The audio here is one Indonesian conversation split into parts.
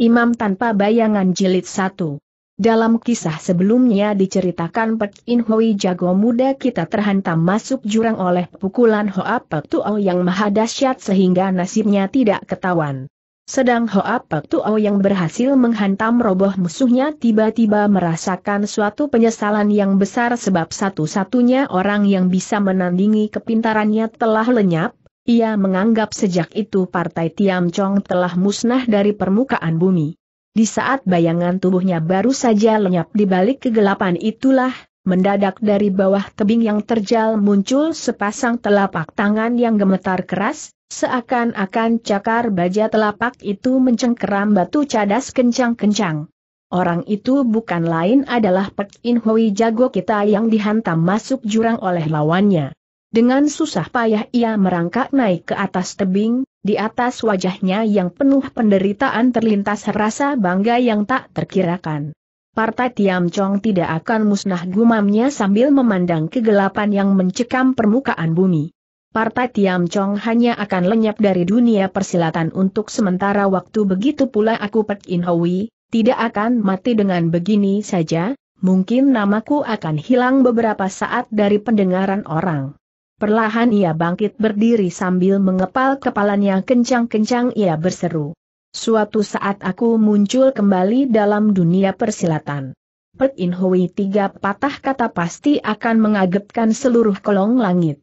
Imam tanpa bayangan jilid 1. Dalam kisah sebelumnya diceritakan Pek In Hui jago muda kita terhantam masuk jurang oleh pukulan Hoa Pek Tuo yang maha dahsyat sehingga nasibnya tidak ketahuan. Sedang Hoa Pek Tuo yang berhasil menghantam roboh musuhnya tiba-tiba merasakan suatu penyesalan yang besar sebab satu-satunya orang yang bisa menandingi kepintarannya telah lenyap, ia menganggap sejak itu partai Tiam Chong telah musnah dari permukaan bumi. Di saat bayangan tubuhnya baru saja lenyap di balik kegelapan itulah, mendadak dari bawah tebing yang terjal muncul sepasang telapak tangan yang gemetar keras, Seakan-akan cakar baja telapak itu mencengkeram batu cadas kencang-kencang. Orang itu bukan lain adalah Pek In Hui jago kita yang dihantam masuk jurang oleh lawannya. Dengan susah payah ia merangkak naik ke atas tebing, di atas wajahnya yang penuh penderitaan terlintas rasa bangga yang tak terkirakan. Partai Tiam Chong tidak akan musnah gumamnya sambil memandang kegelapan yang mencekam permukaan bumi. Partai Tiam Chong hanya akan lenyap dari dunia persilatan untuk sementara waktu begitu pula aku Pek In Hui, tidak akan mati dengan begini saja, mungkin namaku akan hilang beberapa saat dari pendengaran orang. Perlahan ia bangkit berdiri sambil mengepal kepalanya kencang-kencang ia berseru. Suatu saat aku muncul kembali dalam dunia persilatan. Pet In Hui tiga patah kata pasti akan mengagetkan seluruh kolong langit.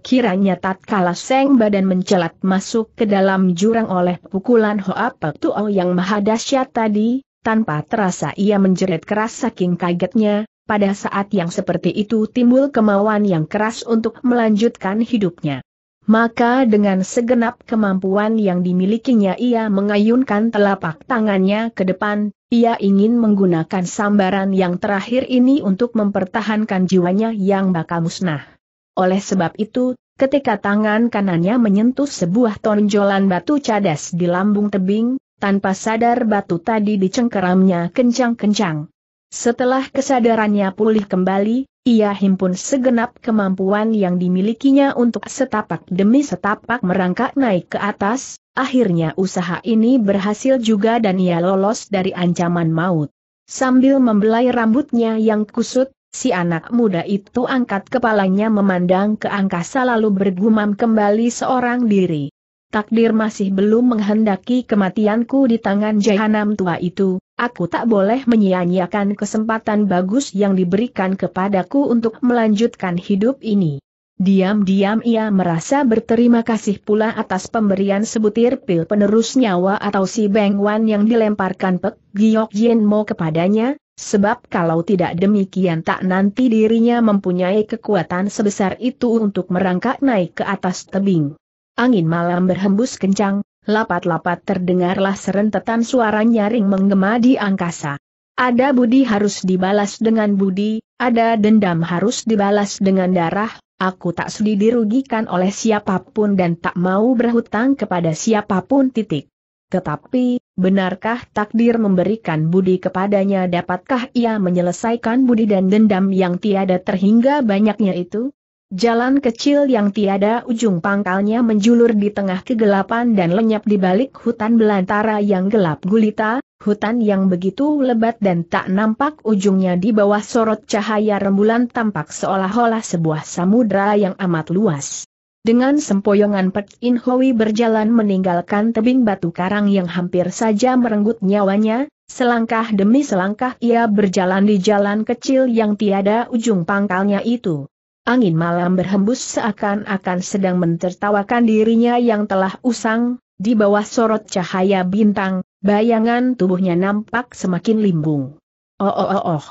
Kiranya tatkala Seng Badan mencelat masuk ke dalam jurang oleh pukulan Hoa Tuo yang maha dahsyat tadi, tanpa terasa ia menjerit keras saking kagetnya, pada saat yang seperti itu timbul kemauan yang keras untuk melanjutkan hidupnya. Maka dengan segenap kemampuan yang dimilikinya ia mengayunkan telapak tangannya ke depan, ia ingin menggunakan sambaran yang terakhir ini untuk mempertahankan jiwanya yang bakal musnah. Oleh sebab itu, ketika tangan kanannya menyentuh sebuah tonjolan batu cadas di lambung tebing, tanpa sadar batu tadi dicengkeramnya kencang-kencang. Setelah kesadarannya pulih kembali, ia himpun segenap kemampuan yang dimilikinya untuk setapak demi setapak merangkak naik ke atas, akhirnya usaha ini berhasil juga dan ia lolos dari ancaman maut. Sambil membelai rambutnya yang kusut, si anak muda itu angkat kepalanya memandang ke angkasa lalu bergumam kembali seorang diri. Takdir masih belum menghendaki kematianku di tangan jahanam tua itu, Aku tak boleh menyia-nyiakan kesempatan bagus yang diberikan kepadaku untuk melanjutkan hidup ini. Diam-diam ia merasa berterima kasih pula atas pemberian sebutir pil penerus nyawa atau si Beng Wan yang dilemparkan Pek Giok Yen Mo kepadanya, sebab kalau tidak demikian tak nanti dirinya mempunyai kekuatan sebesar itu untuk merangkak naik ke atas tebing. Angin malam berhembus kencang, Lapat-lapat terdengarlah serentetan suara nyaring menggema di angkasa. Ada budi harus dibalas dengan budi, ada dendam harus dibalas dengan darah, aku tak sudi dirugikan oleh siapapun dan tak mau berhutang kepada siapapun titik. Tetapi, benarkah takdir memberikan budi kepadanya dapatkah ia menyelesaikan budi dan dendam yang tiada terhingga banyaknya itu? Jalan kecil yang tiada ujung pangkalnya menjulur di tengah kegelapan dan lenyap di balik hutan belantara yang gelap gulita, hutan yang begitu lebat dan tak nampak ujungnya di bawah sorot cahaya rembulan tampak seolah-olah sebuah samudra yang amat luas. Dengan sempoyongan Pek In Hoi berjalan meninggalkan tebing batu karang yang hampir saja merenggut nyawanya, selangkah demi selangkah ia berjalan di jalan kecil yang tiada ujung pangkalnya itu. Angin malam berhembus seakan-akan sedang mentertawakan dirinya yang telah usang, di bawah sorot cahaya bintang, bayangan tubuhnya nampak semakin limbung. Oh oh oh oh.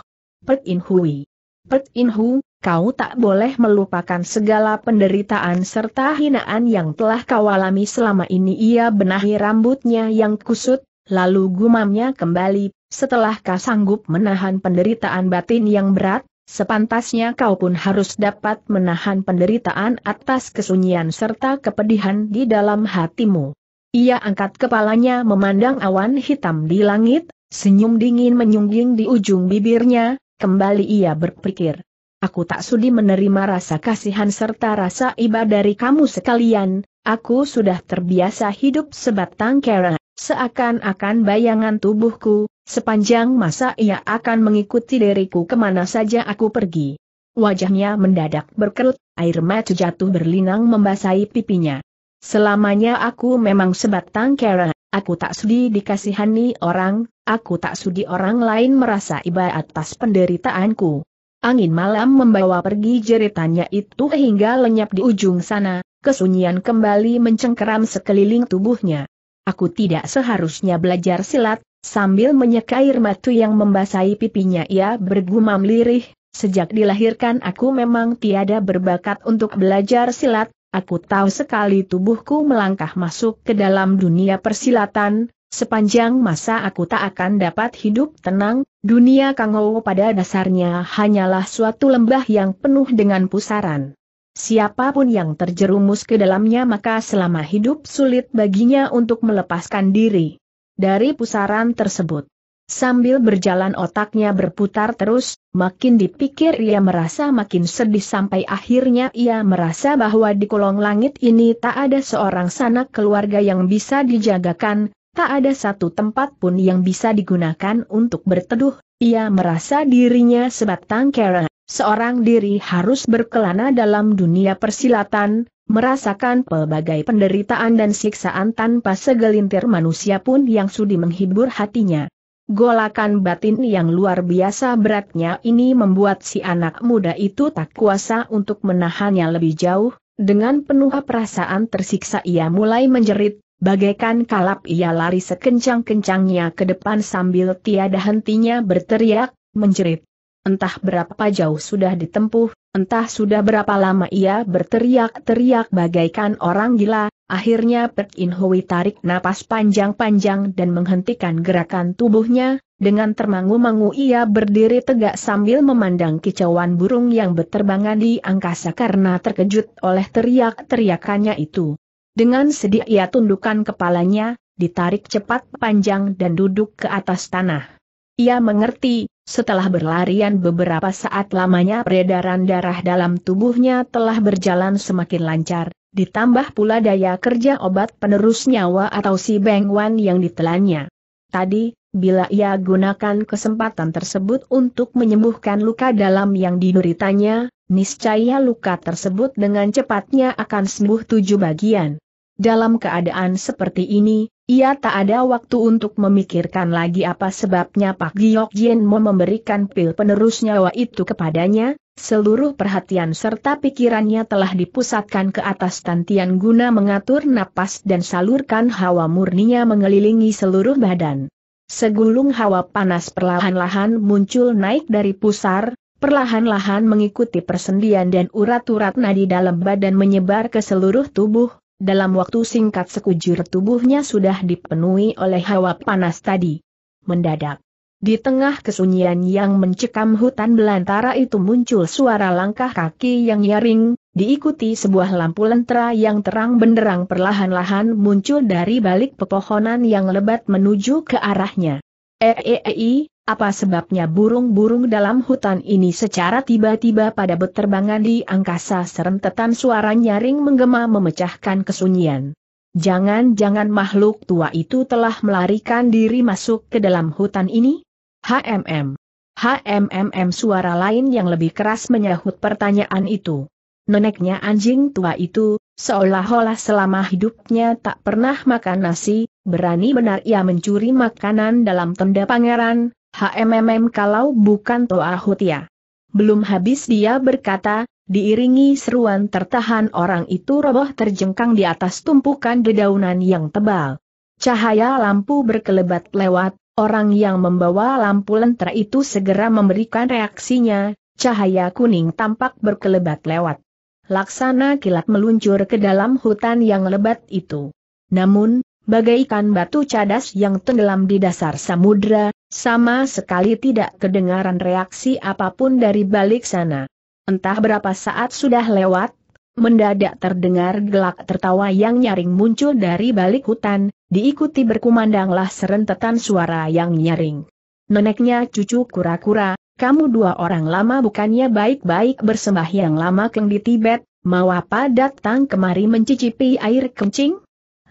Pet In Hui. Pet In Hu, kau tak boleh melupakan segala penderitaan serta hinaan yang telah kau alami selama ini. Ia benahi rambutnya yang kusut, lalu gumamnya kembali, setelah kau sanggup menahan penderitaan batin yang berat, Sepantasnya kau pun harus dapat menahan penderitaan atas kesunyian serta kepedihan di dalam hatimu. Ia angkat kepalanya memandang awan hitam di langit, senyum dingin menyungging di ujung bibirnya, kembali ia berpikir. Aku tak sudi menerima rasa kasihan serta rasa iba dari kamu sekalian, aku sudah terbiasa hidup sebatang kera, seakan-akan bayangan tubuhku, Sepanjang masa ia akan mengikuti diriku kemana saja aku pergi. Wajahnya mendadak berkerut, air mata jatuh berlinang membasahi pipinya. Selamanya aku memang sebatang kera, aku tak sudi dikasihani orang, aku tak sudi orang lain merasa iba atas penderitaanku. Angin malam membawa pergi jeritannya itu hingga lenyap di ujung sana, kesunyian kembali mencengkeram sekeliling tubuhnya. Aku tidak seharusnya belajar silat, Sambil menyeka air matu yang membasahi pipinya ia bergumam lirih, sejak dilahirkan aku memang tiada berbakat untuk belajar silat, aku tahu sekali tubuhku melangkah masuk ke dalam dunia persilatan, sepanjang masa aku tak akan dapat hidup tenang, dunia Kangowo pada dasarnya hanyalah suatu lembah yang penuh dengan pusaran. Siapapun yang terjerumus ke dalamnya maka selama hidup sulit baginya untuk melepaskan diri dari pusaran tersebut. Sambil berjalan otaknya berputar terus, makin dipikir ia merasa makin sedih sampai akhirnya ia merasa bahwa di kolong langit ini tak ada seorang sanak keluarga yang bisa dijagakan, tak ada satu tempat pun yang bisa digunakan untuk berteduh, ia merasa dirinya sebatang kera, seorang diri harus berkelana dalam dunia persilatan, merasakan pelbagai penderitaan dan siksaan tanpa segelintir manusia pun yang sudi menghibur hatinya. Golakan batin yang luar biasa beratnya ini membuat si anak muda itu tak kuasa untuk menahannya lebih jauh, dengan penuh perasaan tersiksa ia mulai menjerit, bagaikan kalap ia lari sekencang-kencangnya ke depan sambil tiada hentinya berteriak, menjerit entah berapa jauh sudah ditempuh, entah sudah berapa lama ia berteriak-teriak bagaikan orang gila, akhirnya Pek In Hui tarik napas panjang-panjang dan menghentikan gerakan tubuhnya, dengan termangu-mangu ia berdiri tegak sambil memandang kicauan burung yang berterbangan di angkasa karena terkejut oleh teriak-teriakannya itu. Dengan sedih ia tundukkan kepalanya, ditarik cepat panjang dan duduk ke atas tanah. Ia mengerti, setelah berlarian beberapa saat lamanya peredaran darah dalam tubuhnya telah berjalan semakin lancar, ditambah pula daya kerja obat penerus nyawa atau si Beng Wan yang ditelannya. Tadi, bila ia gunakan kesempatan tersebut untuk menyembuhkan luka dalam yang dideritanya, niscaya luka tersebut dengan cepatnya akan sembuh tujuh bagian. Dalam keadaan seperti ini, ia tak ada waktu untuk memikirkan lagi apa sebabnya Pak Giok Jin mau memberikan pil penerus nyawa itu kepadanya, seluruh perhatian serta pikirannya telah dipusatkan ke atas tantian guna mengatur napas dan salurkan hawa murninya mengelilingi seluruh badan. Segulung hawa panas perlahan-lahan muncul naik dari pusar, perlahan-lahan mengikuti persendian dan urat-urat nadi dalam badan menyebar ke seluruh tubuh, dalam waktu singkat sekujur tubuhnya sudah dipenuhi oleh hawa panas tadi. Mendadak. Di tengah kesunyian yang mencekam hutan belantara itu muncul suara langkah kaki yang nyaring, diikuti sebuah lampu lentera yang terang benderang perlahan-lahan muncul dari balik pepohonan yang lebat menuju ke arahnya. -e -e apa sebabnya burung-burung dalam hutan ini secara tiba-tiba pada beterbangan di angkasa serentetan suara nyaring menggema memecahkan kesunyian. Jangan-jangan makhluk tua itu telah melarikan diri masuk ke dalam hutan ini? HMM. HMMM suara lain yang lebih keras menyahut pertanyaan itu. Neneknya anjing tua itu, seolah-olah selama hidupnya tak pernah makan nasi, berani benar ia mencuri makanan dalam tenda pangeran, HMMM kalau bukan Toa Hutia. Belum habis dia berkata, diiringi seruan tertahan orang itu roboh terjengkang di atas tumpukan dedaunan yang tebal. Cahaya lampu berkelebat lewat, orang yang membawa lampu lentera itu segera memberikan reaksinya, cahaya kuning tampak berkelebat lewat. Laksana kilat meluncur ke dalam hutan yang lebat itu. Namun, bagaikan batu cadas yang tenggelam di dasar samudra, sama sekali tidak kedengaran reaksi apapun dari balik sana. Entah berapa saat sudah lewat, mendadak terdengar gelak tertawa yang nyaring muncul dari balik hutan, diikuti berkumandanglah serentetan suara yang nyaring. Neneknya cucu kura-kura, kamu dua orang lama bukannya baik-baik bersembah yang lama keng di Tibet, mau apa datang kemari mencicipi air kencing?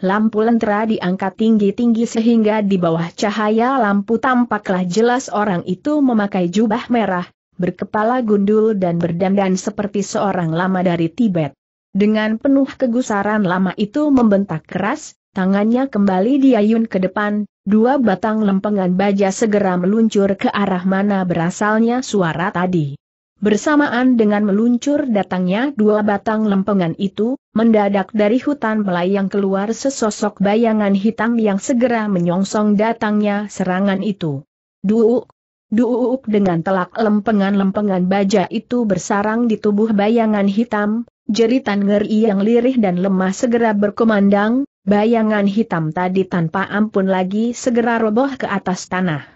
lampu lentera diangkat tinggi-tinggi sehingga di bawah cahaya lampu tampaklah jelas orang itu memakai jubah merah, berkepala gundul dan berdandan seperti seorang lama dari Tibet. Dengan penuh kegusaran lama itu membentak keras, tangannya kembali diayun ke depan, dua batang lempengan baja segera meluncur ke arah mana berasalnya suara tadi. Bersamaan dengan meluncur datangnya dua batang lempengan itu, mendadak dari hutan melayang keluar sesosok bayangan hitam yang segera menyongsong datangnya serangan itu. Duuk! Duuk dengan telak lempengan-lempengan baja itu bersarang di tubuh bayangan hitam, jeritan ngeri yang lirih dan lemah segera berkumandang, bayangan hitam tadi tanpa ampun lagi segera roboh ke atas tanah.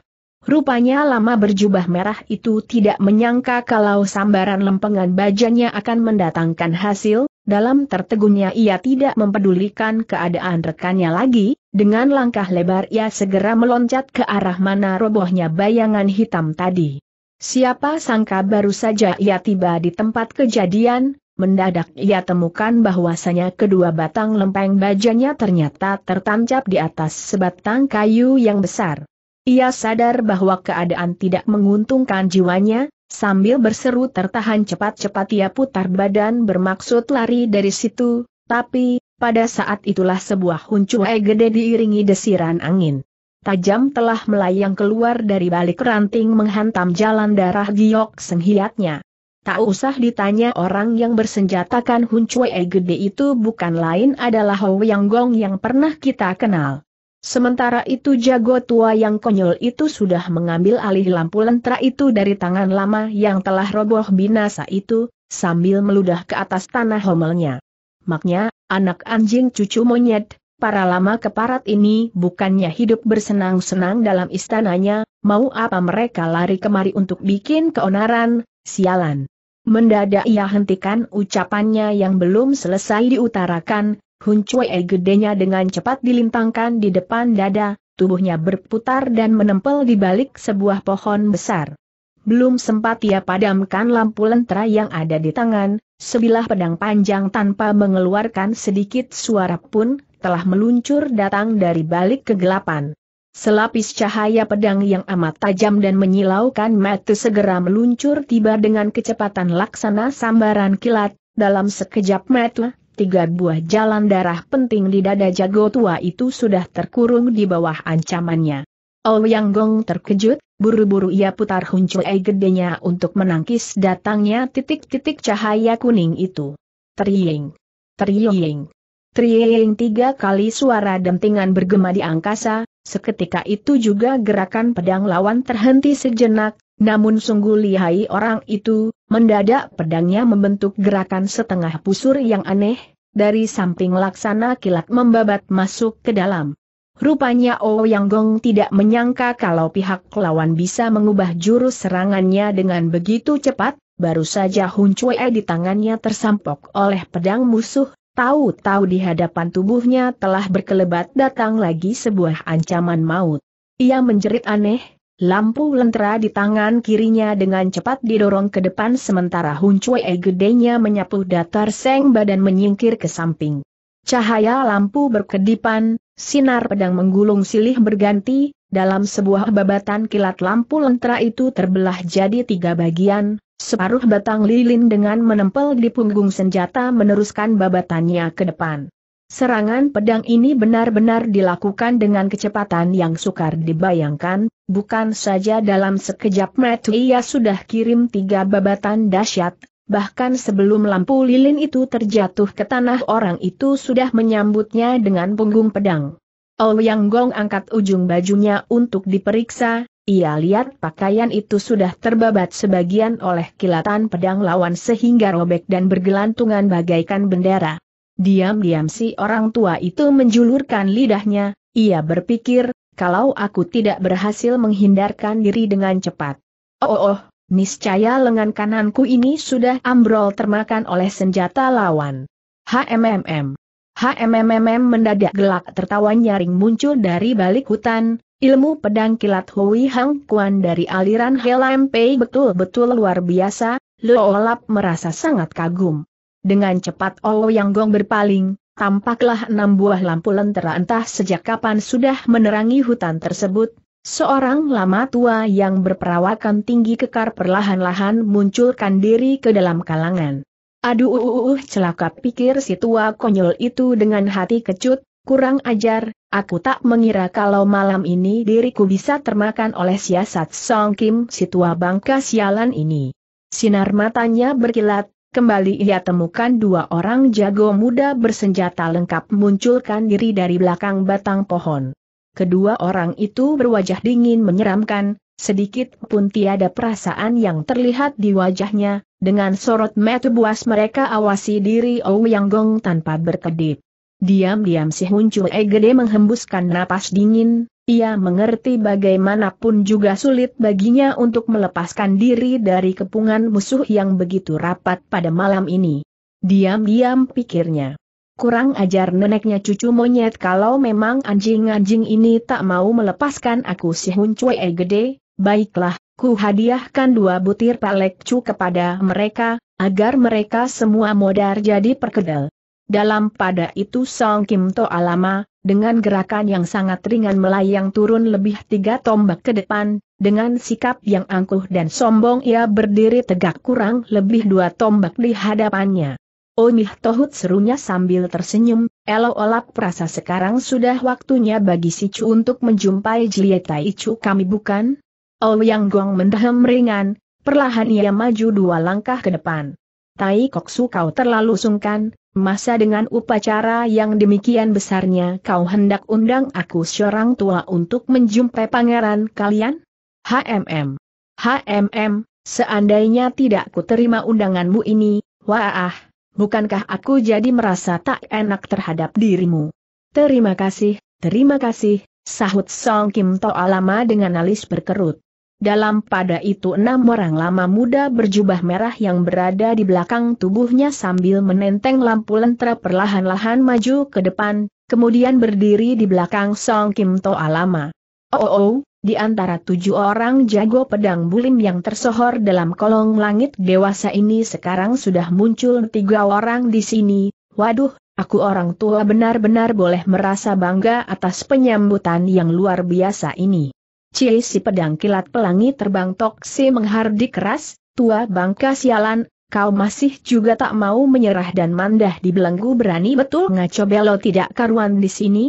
Rupanya lama berjubah merah itu tidak menyangka kalau sambaran lempengan bajanya akan mendatangkan hasil, dalam tertegunnya ia tidak mempedulikan keadaan rekannya lagi, dengan langkah lebar ia segera meloncat ke arah mana robohnya bayangan hitam tadi. Siapa sangka baru saja ia tiba di tempat kejadian, mendadak ia temukan bahwasanya kedua batang lempeng bajanya ternyata tertancap di atas sebatang kayu yang besar. Ia sadar bahwa keadaan tidak menguntungkan jiwanya, sambil berseru tertahan cepat-cepat ia putar badan bermaksud lari dari situ, tapi, pada saat itulah sebuah huncuai gede diiringi desiran angin. Tajam telah melayang keluar dari balik ranting menghantam jalan darah giok senghiatnya. Tak usah ditanya orang yang bersenjatakan huncuai gede itu bukan lain adalah Hou Yang Gong yang pernah kita kenal. Sementara itu jago tua yang konyol itu sudah mengambil alih lampu lentera itu dari tangan lama yang telah roboh binasa itu, sambil meludah ke atas tanah homelnya. Maknya, anak anjing cucu monyet, para lama keparat ini bukannya hidup bersenang-senang dalam istananya, mau apa mereka lari kemari untuk bikin keonaran, sialan. Mendadak ia hentikan ucapannya yang belum selesai diutarakan, Hun Cui gedenya dengan cepat dilintangkan di depan dada, tubuhnya berputar dan menempel di balik sebuah pohon besar. Belum sempat ia padamkan lampu lentera yang ada di tangan, sebilah pedang panjang tanpa mengeluarkan sedikit suara pun, telah meluncur datang dari balik kegelapan. Selapis cahaya pedang yang amat tajam dan menyilaukan mata segera meluncur tiba dengan kecepatan laksana sambaran kilat, dalam sekejap mata tiga buah jalan darah penting di dada jago tua itu sudah terkurung di bawah ancamannya. Ouyang Gong terkejut, buru-buru ia putar huncuai gedenya untuk menangkis datangnya titik-titik cahaya kuning itu. Triying, Triying, Triying tiga kali suara dentingan bergema di angkasa, seketika itu juga gerakan pedang lawan terhenti sejenak, namun sungguh lihai orang itu, mendadak pedangnya membentuk gerakan setengah pusur yang aneh, dari samping laksana kilat membabat masuk ke dalam. Rupanya Ouyang oh Gong tidak menyangka kalau pihak lawan bisa mengubah jurus serangannya dengan begitu cepat, baru saja Hun Chue di tangannya tersampok oleh pedang musuh, tahu-tahu di hadapan tubuhnya telah berkelebat datang lagi sebuah ancaman maut. Ia menjerit aneh, Lampu lentera di tangan kirinya dengan cepat didorong ke depan sementara Hun E gedenya menyapu datar seng badan menyingkir ke samping. Cahaya lampu berkedipan, sinar pedang menggulung silih berganti, dalam sebuah babatan kilat lampu lentera itu terbelah jadi tiga bagian, separuh batang lilin dengan menempel di punggung senjata meneruskan babatannya ke depan. Serangan pedang ini benar-benar dilakukan dengan kecepatan yang sukar dibayangkan, bukan saja dalam sekejap mata ia sudah kirim tiga babatan dahsyat, bahkan sebelum lampu lilin itu terjatuh ke tanah orang itu sudah menyambutnya dengan punggung pedang. Ouyang Gong angkat ujung bajunya untuk diperiksa, ia lihat pakaian itu sudah terbabat sebagian oleh kilatan pedang lawan sehingga robek dan bergelantungan bagaikan bendera. Diam-diam si orang tua itu menjulurkan lidahnya, ia berpikir, kalau aku tidak berhasil menghindarkan diri dengan cepat. Oh, oh, oh niscaya lengan kananku ini sudah ambrol termakan oleh senjata lawan. HMMM. HMMM mendadak gelak tertawa nyaring muncul dari balik hutan, ilmu pedang kilat Hui Hang Kuan dari aliran Helam betul-betul luar biasa, Loolap merasa sangat kagum. Dengan cepat oh Yang Gong berpaling, tampaklah enam buah lampu lentera entah sejak kapan sudah menerangi hutan tersebut, Seorang lama tua yang berperawakan tinggi kekar perlahan-lahan munculkan diri ke dalam kalangan. Aduh uh, uh, uh, celaka pikir si tua konyol itu dengan hati kecut, kurang ajar, aku tak mengira kalau malam ini diriku bisa termakan oleh siasat Song Kim si tua bangka sialan ini. Sinar matanya berkilat, Kembali ia temukan dua orang jago muda bersenjata lengkap munculkan diri dari belakang batang pohon. Kedua orang itu berwajah dingin menyeramkan, sedikit pun tiada perasaan yang terlihat di wajahnya, dengan sorot mata buas mereka awasi diri Ouyang Gong tanpa berkedip. Diam-diam si Huncu E menghembuskan napas dingin, ia mengerti bagaimanapun juga sulit baginya untuk melepaskan diri dari kepungan musuh yang begitu rapat pada malam ini. Diam-diam pikirnya. Kurang ajar neneknya cucu monyet kalau memang anjing-anjing ini tak mau melepaskan aku si Hun Cue gede, baiklah, ku hadiahkan dua butir palek cu kepada mereka, agar mereka semua modar jadi perkedel. Dalam pada itu Song Kim To Alama, dengan gerakan yang sangat ringan melayang turun lebih tiga tombak ke depan, dengan sikap yang angkuh dan sombong ia berdiri tegak kurang lebih dua tombak di hadapannya. Omih oh Tohut serunya sambil tersenyum, Elo Olap perasa sekarang sudah waktunya bagi si Chu untuk menjumpai Jilietai Chu kami bukan? Oh Yang Gong mendehem ringan, perlahan ia maju dua langkah ke depan. Tai Koksu kau terlalu sungkan, masa dengan upacara yang demikian besarnya kau hendak undang aku seorang tua untuk menjumpai pangeran kalian? HMM. HMM, seandainya tidak ku terima undanganmu ini, wah, bukankah aku jadi merasa tak enak terhadap dirimu? Terima kasih, terima kasih, sahut Song Kim Toa lama dengan alis berkerut. Dalam pada itu enam orang lama muda berjubah merah yang berada di belakang tubuhnya sambil menenteng lampu lentera perlahan-lahan maju ke depan, kemudian berdiri di belakang Song Kim Toa lama. Oh, oh, oh, di antara tujuh orang jago pedang bulim yang tersohor dalam kolong langit dewasa ini sekarang sudah muncul tiga orang di sini, waduh, aku orang tua benar-benar boleh merasa bangga atas penyambutan yang luar biasa ini. Cili si pedang kilat pelangi terbang toksi menghardik keras, tua bangka sialan, kau masih juga tak mau menyerah dan mandah di belenggu berani betul ngaco belo tidak karuan di sini?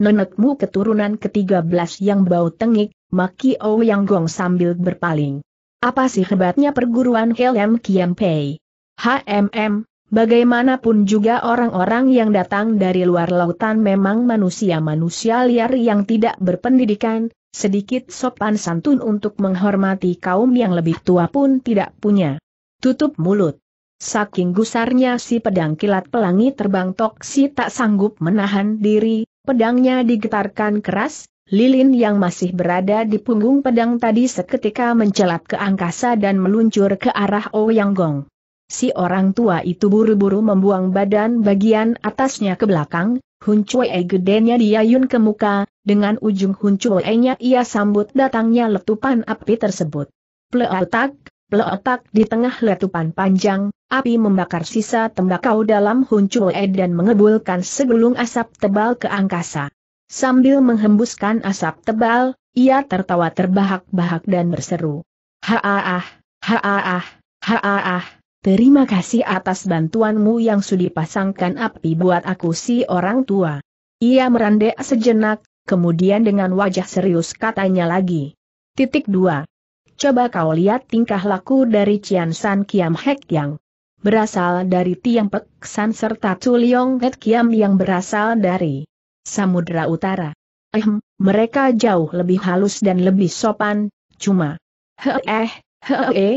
Nenekmu keturunan ke-13 yang bau tengik, maki O yang gong sambil berpaling. Apa sih hebatnya perguruan Helm Pei? HMM, bagaimanapun juga orang-orang yang datang dari luar lautan memang manusia-manusia liar yang tidak berpendidikan, sedikit sopan santun untuk menghormati kaum yang lebih tua pun tidak punya. Tutup mulut. Saking gusarnya si pedang kilat pelangi terbang si tak sanggup menahan diri, pedangnya digetarkan keras, lilin yang masih berada di punggung pedang tadi seketika mencelat ke angkasa dan meluncur ke arah Ouyang Gong. Si orang tua itu buru-buru membuang badan bagian atasnya ke belakang, Huncuei e gedenya diayun ke muka, dengan ujung huncuei-nya ia sambut datangnya letupan api tersebut. Pleotak, pleotak di tengah letupan panjang, api membakar sisa tembakau dalam huncuei e dan mengebulkan segelung asap tebal ke angkasa. Sambil menghembuskan asap tebal, ia tertawa terbahak-bahak dan berseru. ha-ah-ah. Terima kasih atas bantuanmu yang sudi pasangkan api buat aku si orang tua. Ia merandek sejenak, kemudian dengan wajah serius katanya lagi. Titik 2. Coba kau lihat tingkah laku dari Cian San Kiam Hek Yang. Berasal dari Tiang Pek San serta Tuliong Het Kiam yang berasal dari Samudra Utara. Ehm, mereka jauh lebih halus dan lebih sopan, cuma. he eh, he eh,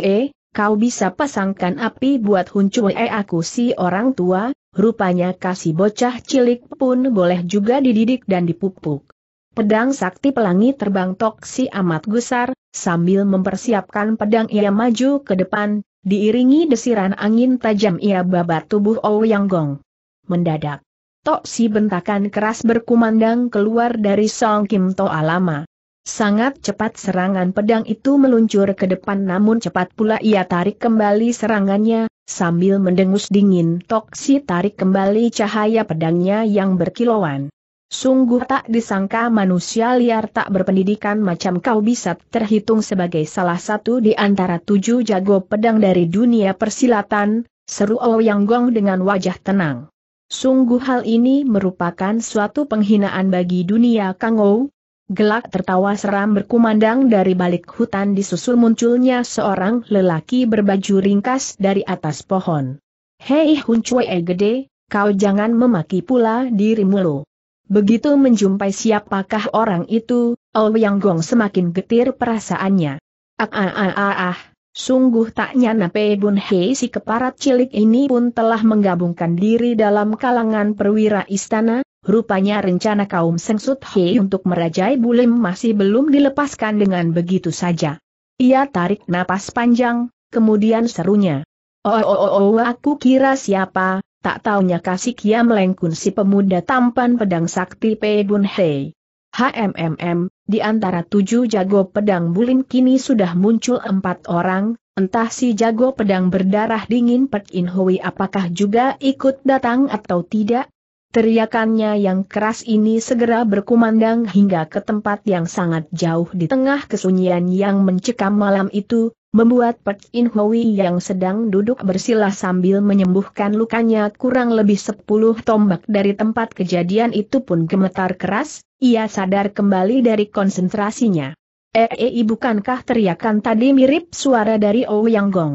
eh kau bisa pasangkan api buat eh aku si orang tua, rupanya kasih bocah cilik pun boleh juga dididik dan dipupuk. Pedang sakti pelangi terbang toksi amat gusar, sambil mempersiapkan pedang ia maju ke depan, diiringi desiran angin tajam ia babat tubuh Ouyang Gong. Mendadak, toksi bentakan keras berkumandang keluar dari Song Kim Toa lama. Sangat cepat serangan pedang itu meluncur ke depan namun cepat pula ia tarik kembali serangannya, sambil mendengus dingin toksi tarik kembali cahaya pedangnya yang berkilauan. Sungguh tak disangka manusia liar tak berpendidikan macam kau bisa terhitung sebagai salah satu di antara tujuh jago pedang dari dunia persilatan, seru Ouyang oh Gong dengan wajah tenang. Sungguh hal ini merupakan suatu penghinaan bagi dunia Kangou, Gelak tertawa seram berkumandang dari balik hutan disusul munculnya seorang lelaki berbaju ringkas dari atas pohon. Hei Hun e gede, kau jangan memaki pula dirimu lo. Begitu menjumpai siapakah orang itu, Ou oh Yang Gong semakin getir perasaannya. Ah ah ah ah ah, sungguh tak nyana Bun Hei si keparat cilik ini pun telah menggabungkan diri dalam kalangan perwira istana, Rupanya rencana kaum Seng Sut Hei untuk merajai Bulim masih belum dilepaskan dengan begitu saja. Ia tarik napas panjang, kemudian serunya. Oh, oh, oh, oh aku kira siapa, tak taunya kasih kia melengkun si pemuda tampan pedang sakti Bun Hei. HMMM, di antara tujuh jago pedang Bulim kini sudah muncul empat orang, Entah si jago pedang berdarah dingin Pek In Hui apakah juga ikut datang atau tidak, Teriakannya yang keras ini segera berkumandang hingga ke tempat yang sangat jauh di tengah kesunyian yang mencekam malam itu, membuat Pek In Hui yang sedang duduk bersila sambil menyembuhkan lukanya kurang lebih 10 tombak dari tempat kejadian itu pun gemetar keras, ia sadar kembali dari konsentrasinya. Eei eh, eh, eh, bukankah teriakan tadi mirip suara dari Ouyang Gong?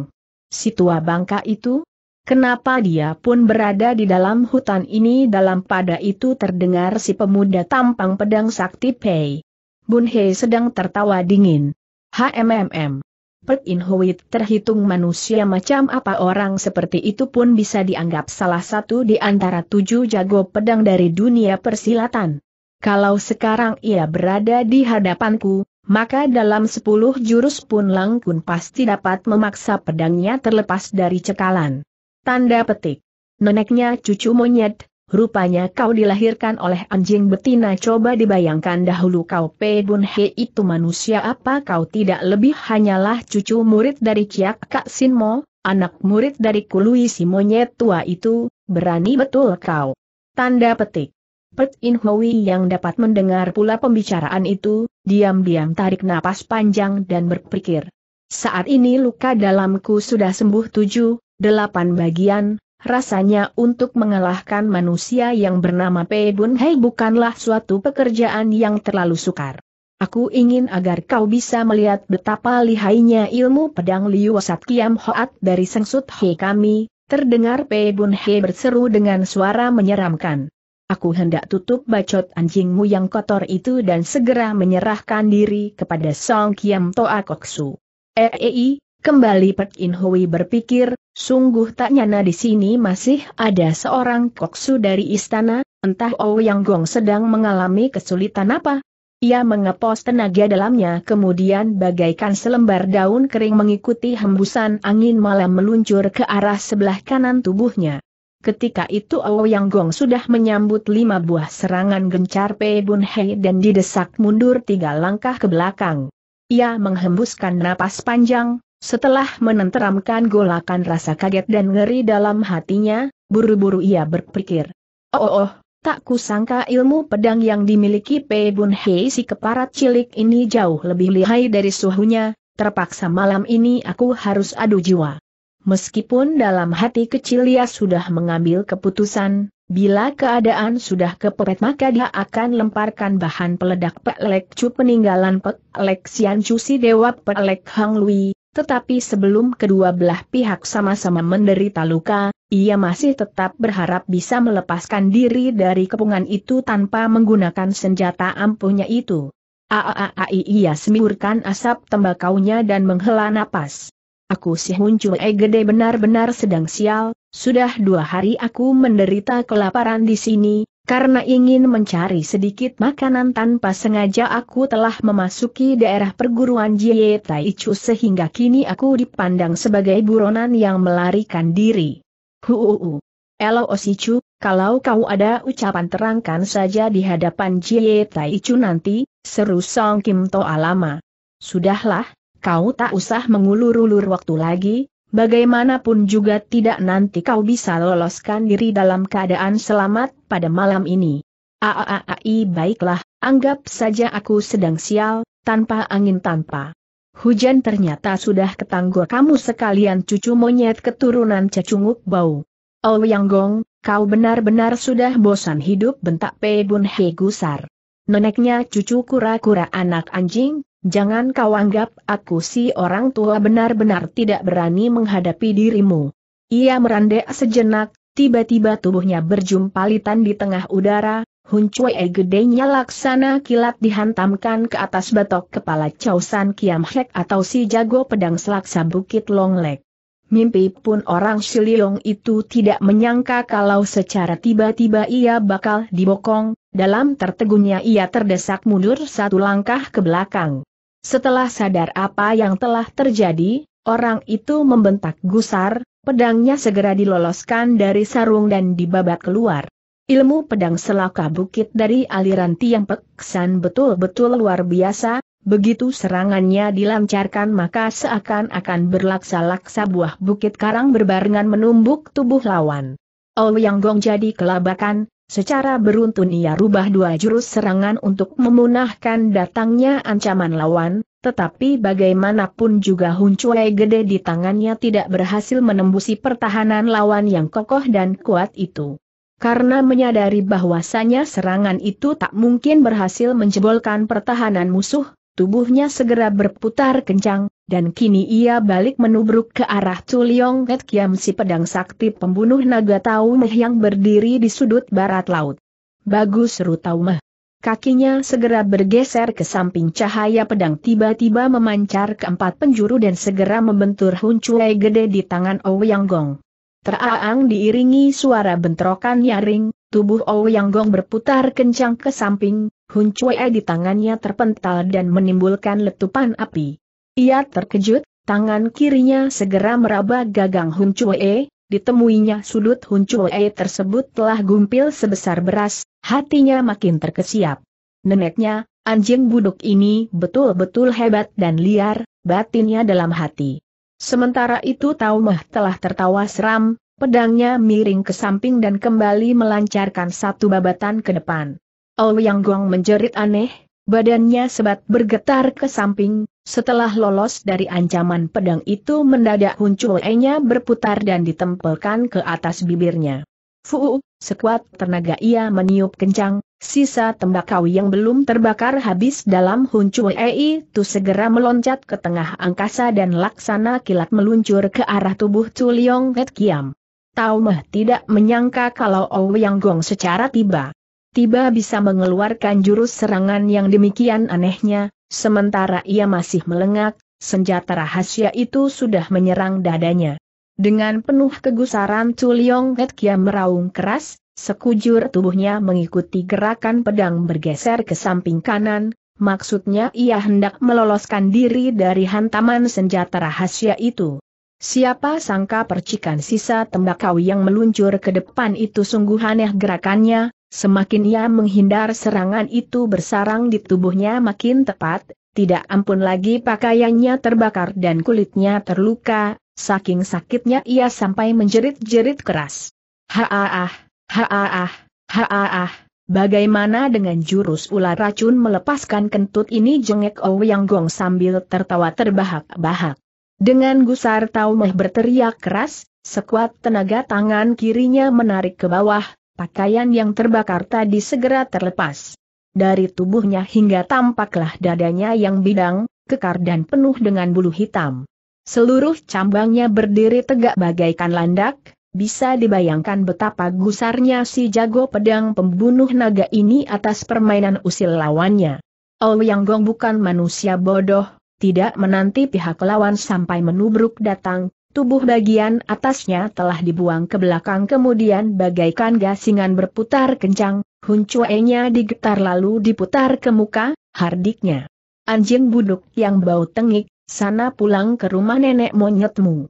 Si tua bangka itu, Kenapa dia pun berada di dalam hutan ini dalam pada itu terdengar si pemuda tampang pedang sakti Pei. Bun Hei sedang tertawa dingin. HMMM. Pek In Huit terhitung manusia macam apa orang seperti itu pun bisa dianggap salah satu di antara tujuh jago pedang dari dunia persilatan. Kalau sekarang ia berada di hadapanku, maka dalam sepuluh jurus pun Langkun pasti dapat memaksa pedangnya terlepas dari cekalan. Tanda petik. Neneknya cucu monyet, rupanya kau dilahirkan oleh anjing betina coba dibayangkan dahulu kau Pebun He itu manusia apa kau tidak lebih hanyalah cucu murid dari Kiak Kak Sinmo, anak murid dari Kului si monyet tua itu, berani betul kau. Tanda petik. pet In Hui yang dapat mendengar pula pembicaraan itu, diam-diam tarik napas panjang dan berpikir. Saat ini luka dalamku sudah sembuh tujuh, delapan bagian, rasanya untuk mengalahkan manusia yang bernama Pei Bun Hei bukanlah suatu pekerjaan yang terlalu sukar. Aku ingin agar kau bisa melihat betapa lihainya ilmu pedang Liu Sat Kiam Hoat dari Sengsut Hei kami, terdengar Pei Bun Hei berseru dengan suara menyeramkan. Aku hendak tutup bacot anjingmu yang kotor itu dan segera menyerahkan diri kepada Song Kiam Toa Koksu. EEI, Kembali Pek In Hui berpikir, sungguh tak nyana di sini masih ada seorang koksu dari istana, entah Ouyang Gong sedang mengalami kesulitan apa. Ia mengepos tenaga dalamnya kemudian bagaikan selembar daun kering mengikuti hembusan angin malam meluncur ke arah sebelah kanan tubuhnya. Ketika itu Ouyang Gong sudah menyambut lima buah serangan gencar Pei Bun Hei dan didesak mundur tiga langkah ke belakang. Ia menghembuskan napas panjang, setelah menenteramkan golakan rasa kaget dan ngeri dalam hatinya, buru-buru ia berpikir. Oh, oh, oh, tak kusangka ilmu pedang yang dimiliki Pei Bun Hei si keparat cilik ini jauh lebih lihai dari suhunya, terpaksa malam ini aku harus adu jiwa. Meskipun dalam hati kecil ia sudah mengambil keputusan, bila keadaan sudah kepepet maka dia akan lemparkan bahan peledak pelek cu peninggalan pelek sian cu si dewa pelek hang lui, tetapi sebelum kedua belah pihak sama-sama menderita luka, ia masih tetap berharap bisa melepaskan diri dari kepungan itu tanpa menggunakan senjata ampuhnya itu. Aaai ia semiurkan asap tembakaunya dan menghela napas. Aku si Huncu E eh gede benar-benar sedang sial, sudah dua hari aku menderita kelaparan di sini, karena ingin mencari sedikit makanan tanpa sengaja aku telah memasuki daerah perguruan Jie Taichu sehingga kini aku dipandang sebagai buronan yang melarikan diri. Huuu. Elo Osichu, kalau kau ada ucapan terangkan saja di hadapan Jie Taichu nanti, seru Song Kim Toa lama. Sudahlah, kau tak usah mengulur-ulur waktu lagi, bagaimanapun juga tidak nanti kau bisa loloskan diri dalam keadaan selamat pada malam ini. Aaai baiklah, anggap saja aku sedang sial, tanpa angin tanpa. Hujan ternyata sudah ketangguh kamu sekalian cucu monyet keturunan cecunguk bau. Oh Yang Gong, kau benar-benar sudah bosan hidup bentak Pebun He gusar. Neneknya cucu kura-kura anak anjing, Jangan kau anggap aku si orang tua benar-benar tidak berani menghadapi dirimu. Ia merandek sejenak, tiba-tiba tubuhnya berjumpa litan di tengah udara, Huncuai gedenya laksana kilat dihantamkan ke atas batok kepala Chow San Kiam Hek atau si jago pedang selaksa Bukit Long Lek. Mimpi pun orang Shiliong itu tidak menyangka kalau secara tiba-tiba ia bakal dibokong, dalam tertegunnya ia terdesak mundur satu langkah ke belakang. Setelah sadar apa yang telah terjadi, orang itu membentak gusar, pedangnya segera diloloskan dari sarung dan dibabat keluar. Ilmu pedang selaka bukit dari aliran tiang peksan betul-betul luar biasa, begitu serangannya dilancarkan maka seakan-akan berlaksa-laksa buah bukit karang berbarengan menumbuk tubuh lawan. Ouyang Gong jadi kelabakan, Secara beruntun ia rubah dua jurus serangan untuk memunahkan datangnya ancaman lawan, tetapi bagaimanapun juga Hun huncuai gede di tangannya tidak berhasil menembusi pertahanan lawan yang kokoh dan kuat itu. Karena menyadari bahwasannya serangan itu tak mungkin berhasil menjebolkan pertahanan musuh, tubuhnya segera berputar kencang, dan kini ia balik menubruk ke arah Tuliong Net Kiam si pedang sakti pembunuh naga Tau Meh yang berdiri di sudut barat laut. Bagus ru Tau Meh. Kakinya segera bergeser ke samping cahaya pedang tiba-tiba memancar ke empat penjuru dan segera membentur huncuai gede di tangan Ouyang Gong. Teraang diiringi suara bentrokan nyaring, tubuh Ouyang Gong berputar kencang ke samping, huncuai di tangannya terpental dan menimbulkan letupan api. Ia terkejut, tangan kirinya segera meraba gagang Hun Chue, ditemuinya sudut Hun Chue tersebut telah gumpil sebesar beras, hatinya makin terkesiap. Neneknya, anjing buduk ini betul-betul hebat dan liar, batinnya dalam hati. Sementara itu Taumah telah tertawa seram, pedangnya miring ke samping dan kembali melancarkan satu babatan ke depan. Ouyang Guang menjerit aneh, badannya sebat bergetar ke samping, setelah lolos dari ancaman pedang itu mendadak Chue-nya berputar dan ditempelkan ke atas bibirnya. Fu, sekuat tenaga ia meniup kencang, sisa tembakau yang belum terbakar habis dalam huncuei itu segera meloncat ke tengah angkasa dan laksana kilat meluncur ke arah tubuh Tuliong Het Kiam. Tau Meh tidak menyangka kalau Ouyang Gong secara tiba. Tiba bisa mengeluarkan jurus serangan yang demikian anehnya, Sementara ia masih melengak, senjata rahasia itu sudah menyerang dadanya. Dengan penuh kegusaran Culiong Etkia meraung keras, sekujur tubuhnya mengikuti gerakan pedang bergeser ke samping kanan, maksudnya ia hendak meloloskan diri dari hantaman senjata rahasia itu. Siapa sangka percikan sisa tembakau yang meluncur ke depan itu sungguh aneh gerakannya, Semakin ia menghindar serangan itu bersarang di tubuhnya makin tepat, tidak ampun lagi pakaiannya terbakar dan kulitnya terluka, saking sakitnya ia sampai menjerit-jerit keras. Haaah, haaah, haaah, bagaimana dengan jurus ular racun melepaskan kentut ini jengek Yang Gong sambil tertawa terbahak-bahak. Dengan gusar Taumeh berteriak keras, sekuat tenaga tangan kirinya menarik ke bawah, pakaian yang terbakar tadi segera terlepas. Dari tubuhnya hingga tampaklah dadanya yang bidang, kekar dan penuh dengan bulu hitam. Seluruh cambangnya berdiri tegak bagaikan landak, bisa dibayangkan betapa gusarnya si jago pedang pembunuh naga ini atas permainan usil lawannya. Oh Yang Gong bukan manusia bodoh, tidak menanti pihak lawan sampai menubruk datang, Tubuh bagian atasnya telah dibuang ke belakang kemudian bagaikan gasingan berputar kencang, huncuenya digetar lalu diputar ke muka, hardiknya. Anjing buduk yang bau tengik, sana pulang ke rumah nenek monyetmu.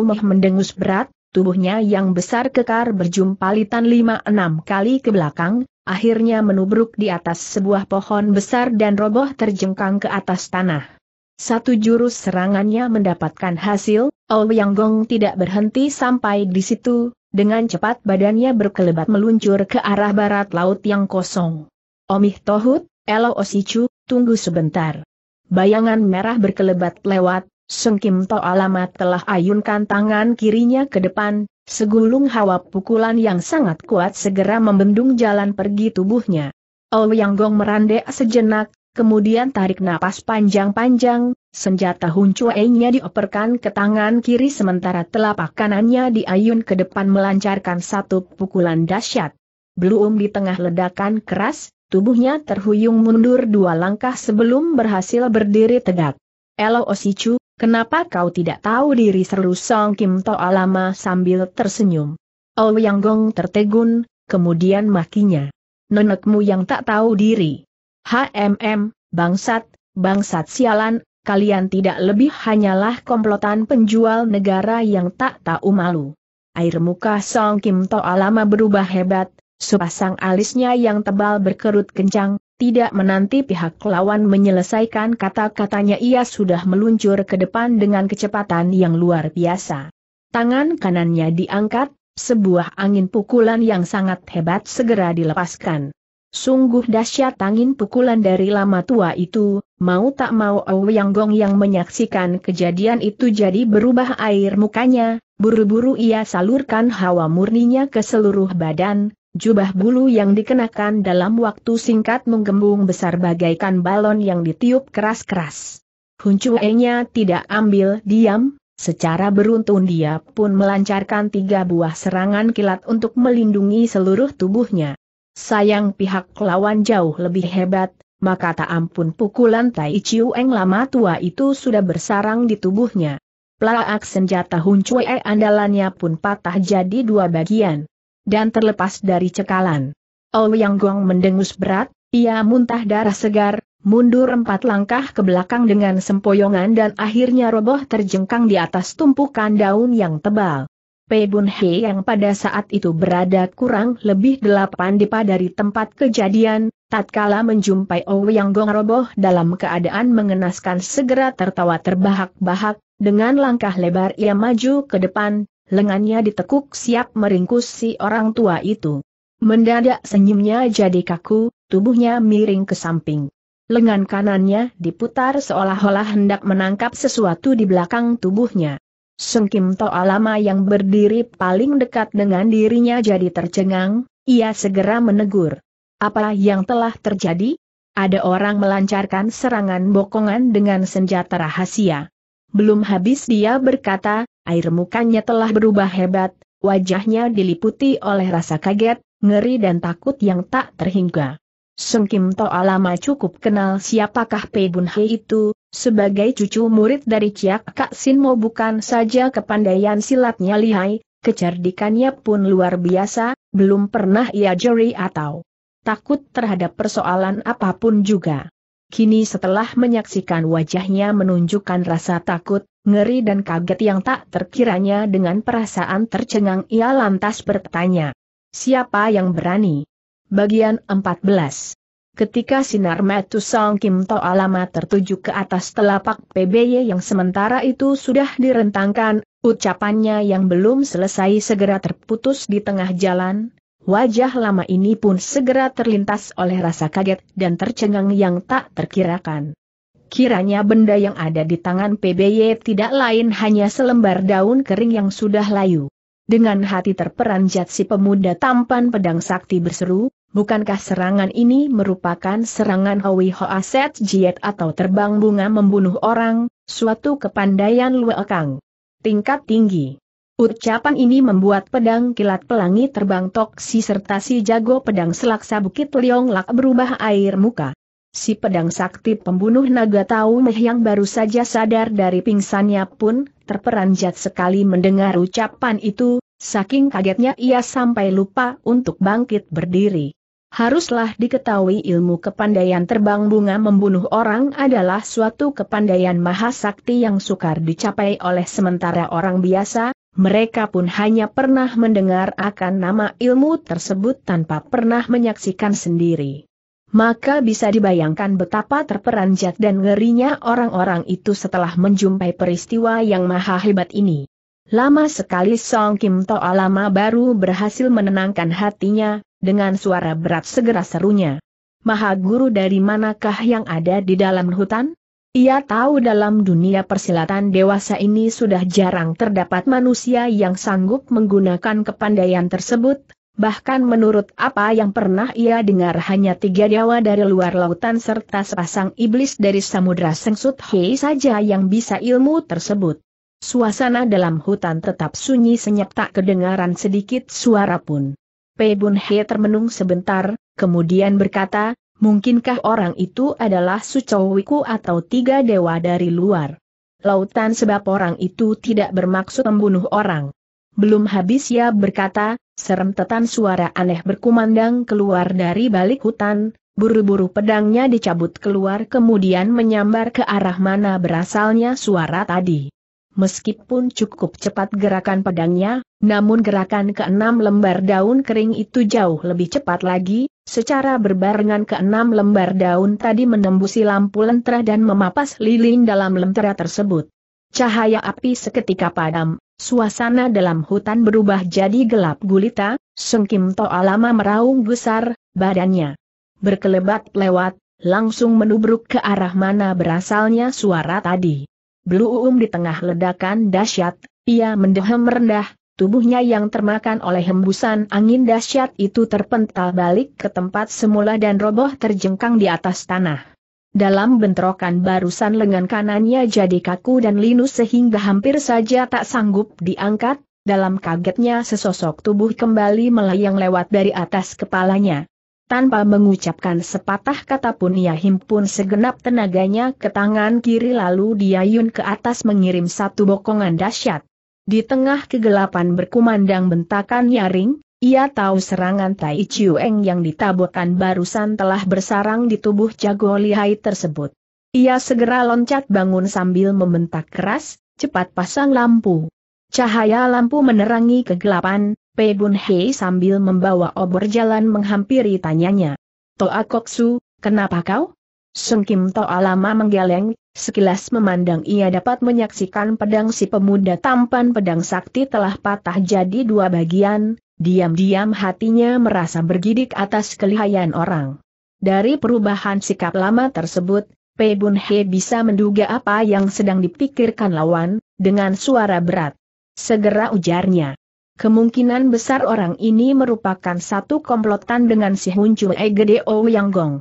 meh mendengus berat, tubuhnya yang besar kekar berjumpa litan lima enam kali ke belakang, akhirnya menubruk di atas sebuah pohon besar dan roboh terjengkang ke atas tanah. Satu jurus serangannya mendapatkan hasil, Ouyang Gong tidak berhenti sampai di situ, dengan cepat badannya berkelebat meluncur ke arah barat laut yang kosong. Omih Tohut, Elo Osichu, tunggu sebentar. Bayangan merah berkelebat lewat, Sung Kim To alamat telah ayunkan tangan kirinya ke depan, segulung hawa pukulan yang sangat kuat segera membendung jalan pergi tubuhnya. Ouyang Gong merandek sejenak, kemudian tarik napas panjang-panjang, senjata huncuainya dioperkan ke tangan kiri sementara telapak kanannya diayun ke depan melancarkan satu pukulan dahsyat. Belum di tengah ledakan keras, tubuhnya terhuyung mundur dua langkah sebelum berhasil berdiri tegak. Elo Osichu, kenapa kau tidak tahu diri seru Song Kim Toa lama sambil tersenyum. Oh Yang Gong tertegun, kemudian makinya. Nenekmu yang tak tahu diri. HMM, bangsat, bangsat sialan, kalian tidak lebih hanyalah komplotan penjual negara yang tak tahu malu. Air muka Song Kim Toa lama berubah hebat, sepasang alisnya yang tebal berkerut kencang, tidak menanti pihak lawan menyelesaikan kata-katanya ia sudah meluncur ke depan dengan kecepatan yang luar biasa. Tangan kanannya diangkat, sebuah angin pukulan yang sangat hebat segera dilepaskan. Sungguh dahsyat angin pukulan dari lama tua itu, mau tak mau Ouyang Gong yang menyaksikan kejadian itu jadi berubah air mukanya, buru-buru ia salurkan hawa murninya ke seluruh badan, jubah bulu yang dikenakan dalam waktu singkat menggembung besar bagaikan balon yang ditiup keras-keras. Huncuenya tidak ambil diam, Secara beruntun dia pun melancarkan tiga buah serangan kilat untuk melindungi seluruh tubuhnya. Sayang pihak lawan jauh lebih hebat, maka tak ampun pukulan Tai Chiu Eng lama tua itu sudah bersarang di tubuhnya. Pelaak senjata Hun Cui andalannya pun patah jadi dua bagian. Dan terlepas dari cekalan. Ouyang Gong mendengus berat, ia muntah darah segar, mundur empat langkah ke belakang dengan sempoyongan dan akhirnya roboh terjengkang di atas tumpukan daun yang tebal. Pei Bun He yang pada saat itu berada kurang lebih delapan depa dari tempat kejadian, tatkala menjumpai Yang Gong roboh dalam keadaan mengenaskan segera tertawa terbahak-bahak, dengan langkah lebar ia maju ke depan, lengannya ditekuk siap meringkus si orang tua itu. Mendadak senyumnya jadi kaku, tubuhnya miring ke samping. Lengan kanannya diputar seolah-olah hendak menangkap sesuatu di belakang tubuhnya. Kim Toa Alama yang berdiri paling dekat dengan dirinya jadi tercengang, ia segera menegur. Apa yang telah terjadi? Ada orang melancarkan serangan bokongan dengan senjata rahasia. Belum habis dia berkata, air mukanya telah berubah hebat, wajahnya diliputi oleh rasa kaget, ngeri dan takut yang tak terhingga. Kim Toa Alama cukup kenal siapakah Pei Bun Hei itu, sebagai cucu murid dari Ciak Kak Sinmo bukan saja kepandaian silatnya lihai, kecerdikannya pun luar biasa, belum pernah ia jeri atau takut terhadap persoalan apapun juga. Kini setelah menyaksikan wajahnya menunjukkan rasa takut, ngeri dan kaget yang tak terkiranya dengan perasaan tercengang ia lantas bertanya. Siapa yang berani? Bagian 14 Ketika sinar metu Song Kim To Alama tertuju ke atas telapak PBY yang sementara itu sudah direntangkan, ucapannya yang belum selesai segera terputus di tengah jalan, wajah lama ini pun segera terlintas oleh rasa kaget dan tercengang yang tak terkirakan. Kiranya benda yang ada di tangan PBY tidak lain hanya selembar daun kering yang sudah layu. Dengan hati terperanjat si pemuda tampan pedang sakti berseru, Bukankah serangan ini merupakan serangan Hawi Hoa Set Jiet atau terbang bunga membunuh orang, suatu kepandaian Luekang? Tingkat tinggi. Ucapan ini membuat pedang kilat pelangi terbang toksi serta si jago pedang selaksa bukit Lak berubah air muka. Si pedang sakti pembunuh naga Tau Meh yang baru saja sadar dari pingsannya pun terperanjat sekali mendengar ucapan itu, saking kagetnya ia sampai lupa untuk bangkit berdiri. Haruslah diketahui ilmu kepandaian terbang bunga membunuh orang adalah suatu kepandaian maha sakti yang sukar dicapai oleh sementara orang biasa, mereka pun hanya pernah mendengar akan nama ilmu tersebut tanpa pernah menyaksikan sendiri. Maka bisa dibayangkan betapa terperanjat dan ngerinya orang-orang itu setelah menjumpai peristiwa yang maha hebat ini. Lama sekali Song Kim Toa lama baru berhasil menenangkan hatinya, dengan suara berat segera serunya. Maha Guru dari manakah yang ada di dalam hutan? Ia tahu dalam dunia persilatan dewasa ini sudah jarang terdapat manusia yang sanggup menggunakan kepandaian tersebut, bahkan menurut apa yang pernah ia dengar hanya tiga dewa dari luar lautan serta sepasang iblis dari samudera Sengsut Hei saja yang bisa ilmu tersebut. Suasana dalam hutan tetap sunyi senyap tak kedengaran sedikit suara pun. Pei Bun He termenung sebentar, kemudian berkata, mungkinkah orang itu adalah Sucowiku atau tiga dewa dari luar? Lautan sebab orang itu tidak bermaksud membunuh orang. Belum habis ia berkata, serentetan suara aneh berkumandang keluar dari balik hutan, buru-buru pedangnya dicabut keluar kemudian menyambar ke arah mana berasalnya suara tadi. Meskipun cukup cepat gerakan pedangnya, namun gerakan keenam lembar daun kering itu jauh lebih cepat lagi, secara berbarengan keenam lembar daun tadi menembusi lampu lentera dan memapas lilin dalam lentera tersebut. Cahaya api seketika padam, suasana dalam hutan berubah jadi gelap gulita, Sengkim Toa lama meraung gusar, badannya berkelebat lewat, langsung menubruk ke arah mana berasalnya suara tadi. Belum di tengah ledakan dahsyat, ia mendehem rendah, tubuhnya yang termakan oleh hembusan angin dahsyat itu terpental balik ke tempat semula dan roboh terjengkang di atas tanah. Dalam bentrokan barusan lengan kanannya jadi kaku dan linus sehingga hampir saja tak sanggup diangkat, dalam kagetnya sesosok tubuh kembali melayang lewat dari atas kepalanya. Tanpa mengucapkan sepatah kata pun ia himpun segenap tenaganya ke tangan kiri lalu diayun ke atas mengirim satu bokongan dahsyat. Di tengah kegelapan berkumandang bentakan nyaring, ia tahu serangan Tai Eng yang ditaburkan barusan telah bersarang di tubuh jago lihai tersebut. Ia segera loncat bangun sambil membentak keras, cepat pasang lampu. Cahaya lampu menerangi kegelapan, Pei Bun Hei sambil membawa obor jalan menghampiri tanyanya. Toa Koksu, kenapa kau? Sung Kim Toa lama menggeleng, sekilas memandang ia dapat menyaksikan pedang si pemuda tampan pedang sakti telah patah jadi dua bagian, diam-diam hatinya merasa bergidik atas kelihayan orang. Dari perubahan sikap lama tersebut, Pei Bun He bisa menduga apa yang sedang dipikirkan lawan, dengan suara berat. Segera ujarnya. Kemungkinan besar orang ini merupakan satu komplotan dengan si Hun Chue Gedeo Yang Gong.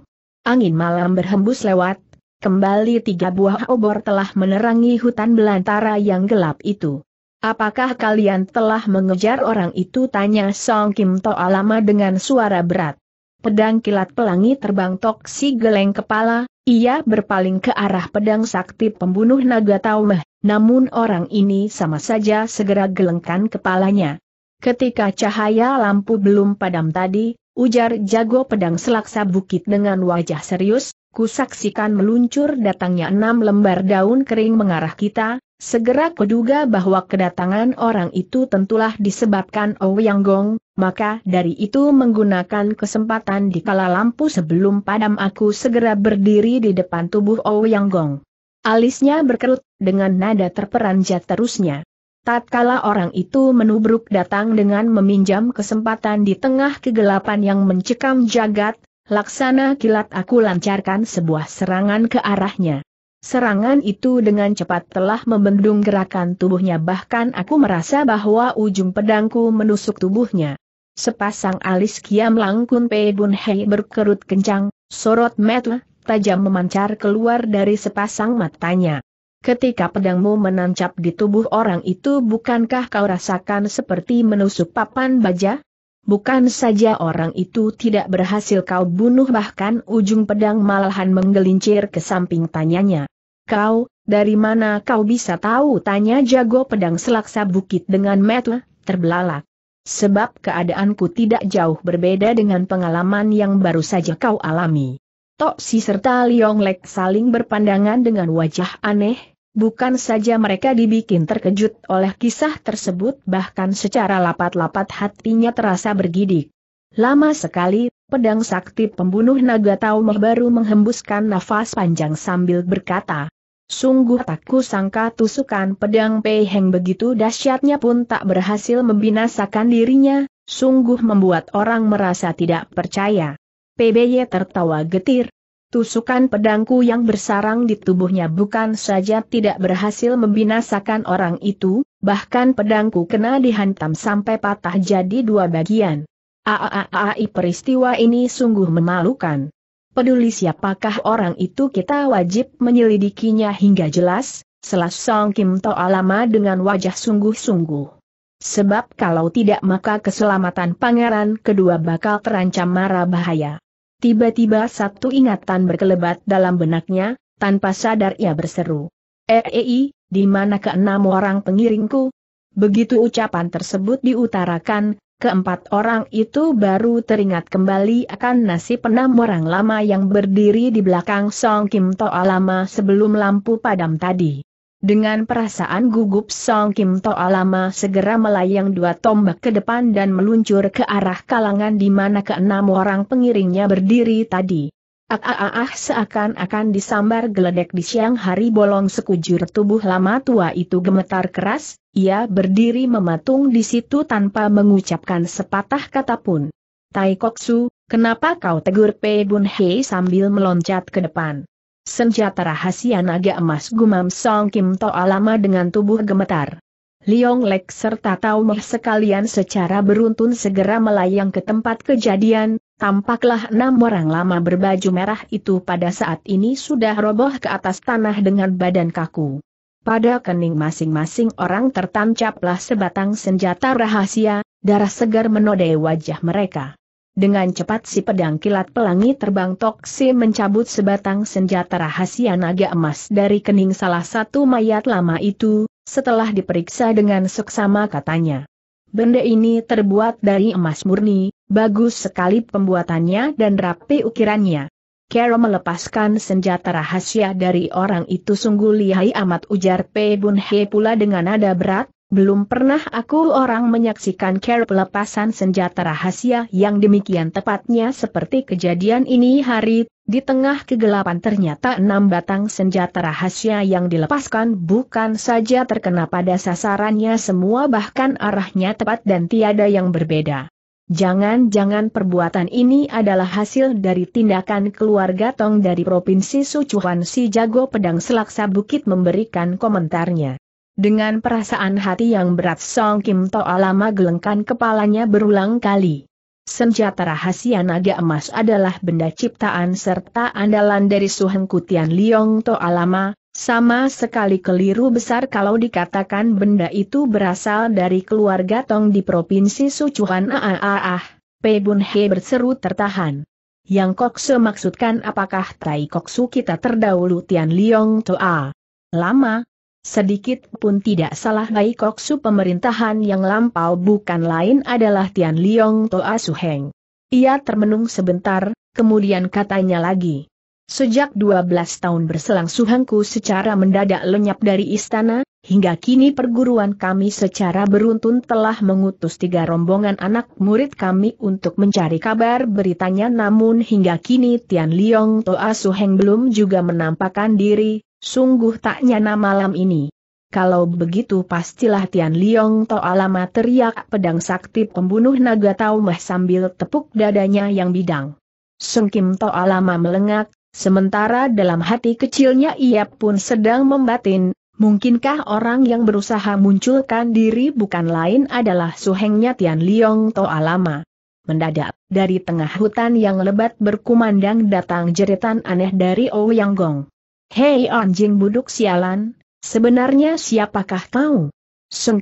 Angin malam berhembus lewat, kembali tiga buah obor telah menerangi hutan belantara yang gelap itu. Apakah kalian telah mengejar orang itu? Tanya Song Kim To lama dengan suara berat. Pedang kilat pelangi terbang tok si geleng kepala, ia berpaling ke arah pedang sakti pembunuh naga Taumeh. Namun orang ini sama saja segera gelengkan kepalanya. Ketika cahaya lampu belum padam tadi, ujar jago pedang selaksa bukit dengan wajah serius, kusaksikan meluncur datangnya enam lembar daun kering mengarah kita, segera kuduga bahwa kedatangan orang itu tentulah disebabkan Ouyang Gong, maka dari itu menggunakan kesempatan di kala lampu sebelum padam aku segera berdiri di depan tubuh Ouyang Gong. Alisnya berkerut, dengan nada terperanjat terusnya. Tatkala orang itu menubruk datang dengan meminjam kesempatan di tengah kegelapan yang mencekam jagat, laksana kilat aku lancarkan sebuah serangan ke arahnya. Serangan itu dengan cepat telah membendung gerakan tubuhnya bahkan aku merasa bahwa ujung pedangku menusuk tubuhnya. Sepasang alis kiam langkun Pei Bun Hei berkerut kencang, sorot mata tajam memancar keluar dari sepasang matanya. Ketika pedangmu menancap di tubuh orang itu bukankah kau rasakan seperti menusuk papan baja? Bukan saja orang itu tidak berhasil kau bunuh bahkan ujung pedang malahan menggelincir ke samping tanyanya. Kau, dari mana kau bisa tahu tanya jago pedang selaksa bukit dengan metu, terbelalak. Sebab keadaanku tidak jauh berbeda dengan pengalaman yang baru saja kau alami. Tok Si serta Liong Lek saling berpandangan dengan wajah aneh, Bukan saja mereka dibikin terkejut oleh kisah tersebut bahkan secara lapat-lapat hatinya terasa bergidik. Lama sekali, pedang sakti pembunuh naga Taumah baru menghembuskan nafas panjang sambil berkata, Sungguh tak sangka tusukan pedang peheng begitu dahsyatnya pun tak berhasil membinasakan dirinya, sungguh membuat orang merasa tidak percaya. PBY tertawa getir, Tusukan pedangku yang bersarang di tubuhnya bukan saja tidak berhasil membinasakan orang itu, bahkan pedangku kena dihantam sampai patah jadi dua bagian. Aaai peristiwa ini sungguh memalukan. Peduli siapakah orang itu kita wajib menyelidikinya hingga jelas, selas Song Kim Toa lama dengan wajah sungguh-sungguh. Sebab kalau tidak maka keselamatan pangeran kedua bakal terancam marah bahaya. Tiba-tiba satu ingatan berkelebat dalam benaknya, tanpa sadar ia berseru. Eei, eh, eh, eh, di mana keenam orang pengiringku? Begitu ucapan tersebut diutarakan, keempat orang itu baru teringat kembali akan nasib enam orang lama yang berdiri di belakang Song Kim Toa lama sebelum lampu padam tadi. Dengan perasaan gugup Song Kim Toa lama segera melayang dua tombak ke depan dan meluncur ke arah kalangan di mana keenam orang pengiringnya berdiri tadi. Ah, ah, ah, ah, seakan-akan disambar geledek di siang hari bolong sekujur tubuh lama tua itu gemetar keras, ia berdiri mematung di situ tanpa mengucapkan sepatah kata pun. Tai Koksu, kenapa kau tegur Pei Bun Hei sambil meloncat ke depan? Senjata rahasia naga emas gumam Song Kim Toa lama dengan tubuh gemetar. Liong Lek serta Tau Meh sekalian secara beruntun segera melayang ke tempat kejadian, tampaklah enam orang lama berbaju merah itu pada saat ini sudah roboh ke atas tanah dengan badan kaku. Pada kening masing-masing orang tertancaplah sebatang senjata rahasia, darah segar menodai wajah mereka. Dengan cepat si pedang kilat pelangi terbang Toksi mencabut sebatang senjata rahasia naga emas dari kening salah satu mayat lama itu, setelah diperiksa dengan seksama katanya. Benda ini terbuat dari emas murni, bagus sekali pembuatannya dan rapi ukirannya. Kero melepaskan senjata rahasia dari orang itu sungguh lihai amat ujar Pe Bun He pula dengan nada berat, belum pernah aku orang menyaksikan care pelepasan senjata rahasia yang demikian tepatnya seperti kejadian ini hari, di tengah kegelapan ternyata enam batang senjata rahasia yang dilepaskan bukan saja terkena pada sasarannya semua bahkan arahnya tepat dan tiada yang berbeda. Jangan-jangan perbuatan ini adalah hasil dari tindakan keluarga Tong dari Provinsi Sucuan si Jago Pedang Selaksa Bukit memberikan komentarnya. Dengan perasaan hati yang berat Song Kim Toa lama gelengkan kepalanya berulang kali. Senjata rahasia naga emas adalah benda ciptaan serta andalan dari Suheng Kutian Liong Toa lama, sama sekali keliru besar kalau dikatakan benda itu berasal dari keluarga Tong di Provinsi Sucuhan Aaah, Pei Bun He berseru tertahan. Yang Kok maksudkan apakah Tai Koksu kita terdahulu Tian Liong Toa? Lama, Sedikit pun tidak salah Ngai Koksu pemerintahan yang lampau bukan lain adalah Tian Liong Toa Suheng. Ia termenung sebentar, kemudian katanya lagi. Sejak 12 tahun berselang Suhangku secara mendadak lenyap dari istana, hingga kini perguruan kami secara beruntun telah mengutus tiga rombongan anak murid kami untuk mencari kabar beritanya namun hingga kini Tian Liong Toa Suheng belum juga menampakkan diri, Sungguh tak nyana malam ini. Kalau begitu pastilah Tian Liong To Alama teriak pedang sakti pembunuh naga Taumah sambil tepuk dadanya yang bidang. Sung Kim Toa Alama melengak, sementara dalam hati kecilnya ia pun sedang membatin, mungkinkah orang yang berusaha munculkan diri bukan lain adalah suhengnya Tian Liong To Alama. Mendadak, dari tengah hutan yang lebat berkumandang datang jeritan aneh dari Ouyang Gong. Hei anjing buduk sialan, sebenarnya siapakah kau?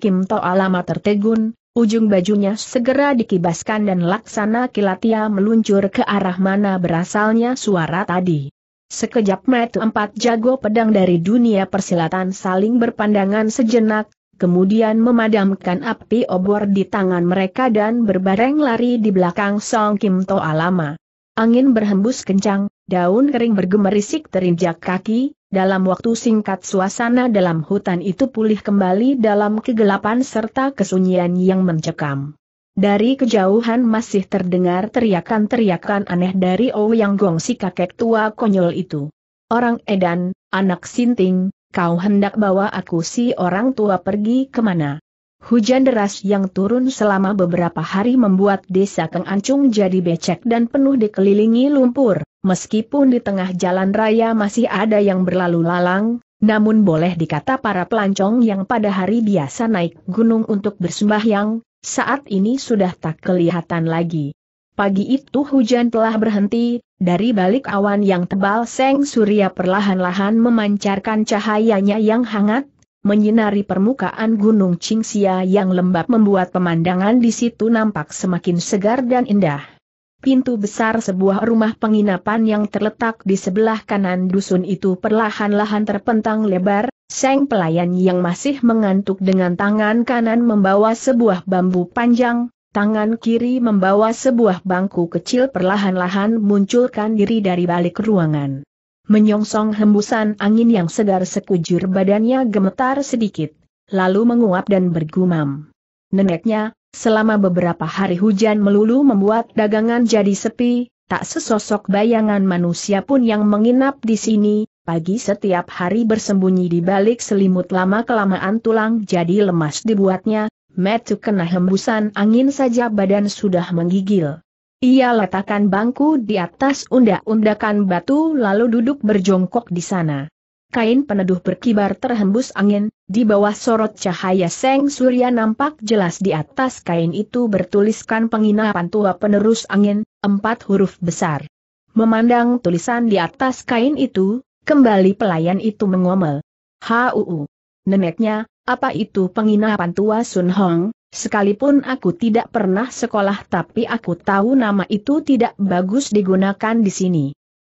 Kim to Alama tertegun, Ujung bajunya segera dikibaskan dan laksana kilatia meluncur ke arah mana berasalnya suara tadi. Sekejap metu empat jago pedang dari dunia persilatan saling berpandangan sejenak, kemudian memadamkan api obor di tangan mereka dan berbareng lari di belakang Song Kim To Alama. Angin berhembus kencang, Daun kering bergemerisik terinjak kaki, dalam waktu singkat suasana dalam hutan itu pulih kembali dalam kegelapan serta kesunyian yang mencekam. Dari kejauhan masih terdengar teriakan-teriakan aneh dari Ouyang Gong si kakek tua konyol itu. Orang edan, anak sinting, kau hendak bawa aku si orang tua pergi kemana? Hujan deras yang turun selama beberapa hari membuat desa Keng Ancung jadi becek dan penuh dikelilingi lumpur meskipun di tengah jalan raya masih ada yang berlalu lalang, namun boleh dikata para pelancong yang pada hari biasa naik gunung untuk bersembahyang, saat ini sudah tak kelihatan lagi. Pagi itu hujan telah berhenti, dari balik awan yang tebal seng surya perlahan-lahan memancarkan cahayanya yang hangat, menyinari permukaan gunung Qingxia yang lembab membuat pemandangan di situ nampak semakin segar dan indah pintu besar sebuah rumah penginapan yang terletak di sebelah kanan dusun itu perlahan-lahan terpentang lebar, Seng pelayan yang masih mengantuk dengan tangan kanan membawa sebuah bambu panjang, tangan kiri membawa sebuah bangku kecil perlahan-lahan munculkan diri dari balik ruangan. Menyongsong hembusan angin yang segar sekujur badannya gemetar sedikit, lalu menguap dan bergumam. Neneknya, Selama beberapa hari hujan melulu membuat dagangan jadi sepi, tak sesosok bayangan manusia pun yang menginap di sini, pagi setiap hari bersembunyi di balik selimut lama-kelamaan tulang jadi lemas dibuatnya, Metu kena hembusan angin saja badan sudah menggigil. Ia letakkan bangku di atas undak-undakan batu lalu duduk berjongkok di sana. Kain peneduh berkibar terhembus angin, di bawah sorot cahaya Seng Surya nampak jelas di atas kain itu bertuliskan penginapan tua penerus angin, empat huruf besar. Memandang tulisan di atas kain itu, kembali pelayan itu mengomel. Huu. Neneknya, apa itu penginapan tua Sun Hong? Sekalipun aku tidak pernah sekolah tapi aku tahu nama itu tidak bagus digunakan di sini.